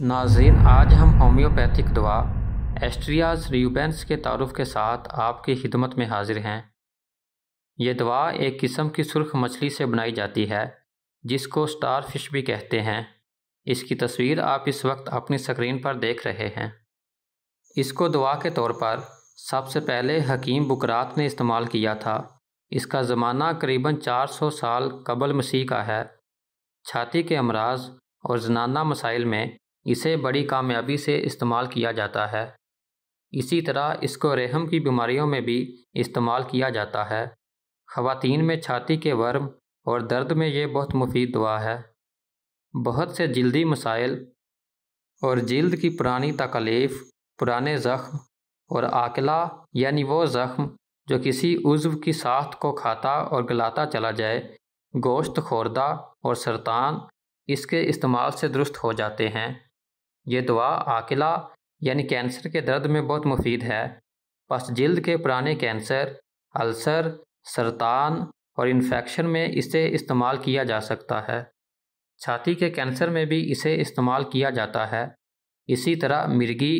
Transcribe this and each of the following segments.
नाजीन आज हम होम्योपैथिक दवा एस्ट्रियाज रियूबेंस के तारुफ के साथ आपकी खिदमत में हाजिर हैं ये दवा एक किस्म की सुर्ख मछली से बनाई जाती है जिसको स्टार फिश भी कहते हैं इसकी तस्वीर आप इस वक्त अपनी स्क्रीन पर देख रहे हैं इसको दवा के तौर पर सबसे पहले हकीम बुकरात ने इस्तेमाल किया था इसका ज़माना करीबन 400 साल कबल मसीह का है छाती के अमराज और जनाना मसाइल में इसे बड़ी कामयाबी से इस्तेमाल किया जाता है इसी तरह इसको रेहम की बीमारियों में भी इस्तेमाल किया जाता है ख़वातीन में छाती के वर्म और दर्द में ये बहुत मुफीद दवा है बहुत से जल्दी मसाइल और जल्द की पुरानी तकलीफ़ पुराने ज़ख्म और आकला यानी वो ज़ख्म जो किसी उज्व की साख्त को खाता और गलाता चला जाए गोश्त खोरदा और सरतान इसके इस्तेमाल से दुरुस्त हो जाते हैं ये दवा आकला यानी कैंसर के दर्द में बहुत मुफीद है पसजिल्द के पुराने कैंसर अल्सर सरतान और इन्फेक्शन में इसे इस्तेमाल किया जा सकता है छाती के कैंसर में भी इसे इस्तेमाल किया जाता है इसी तरह मिर्गी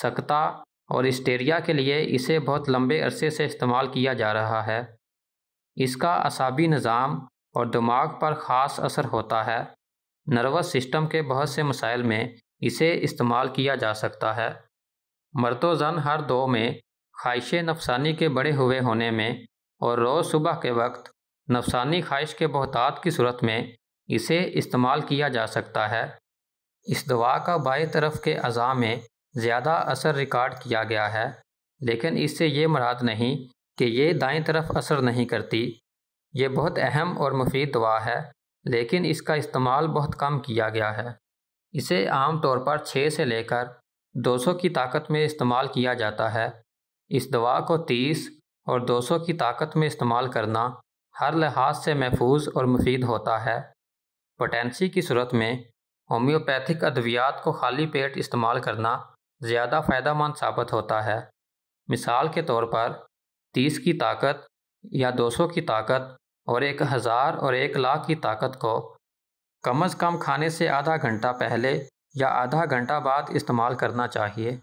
सकता और स्टेरिया के लिए इसे बहुत लंबे अरसे से इस्तेमाल किया जा रहा है इसका असाबी निज़ाम और दिमाग पर ख़ास असर होता है नर्वस सिस्टम के बहुत से मसाइल में इसे इस्तेमाल किया जा सकता है मर्द जन हर दो में ख्वाहिश नफसानी के बड़े हुए होने में और रोज़ सुबह के वक्त नफसानी ख्वाहिश के बहतात की सूरत में इसे इस्तेमाल किया जा सकता है इस दवा का बाएं तरफ के अज़ा में ज़्यादा असर रिकॉर्ड किया गया है लेकिन इससे ये मराद नहीं कि ये दाएं तरफ असर नहीं करती ये बहुत अहम और मुफीद दवा है लेकिन इसका इस्तेमाल बहुत कम किया गया है इसे आमतौर पर 6 से लेकर 200 की ताकत में इस्तेमाल किया जाता है इस दवा को 30 और 200 की ताकत में इस्तेमाल करना हर लिहाज से महफूज और मुफीद होता है पोटेंसी की सूरत में होम्योपैथिक अद्वियात को खाली पेट इस्तेमाल करना ज़्यादा फ़ायदा मंद साबित होता है मिसाल के तौर पर 30 की ताकत या 200 की ताकत और एक हज़ार और एक लाख की ताकत को कम अज़ कम खाने से आधा घंटा पहले या आधा घंटा बाद इस्तेमाल करना चाहिए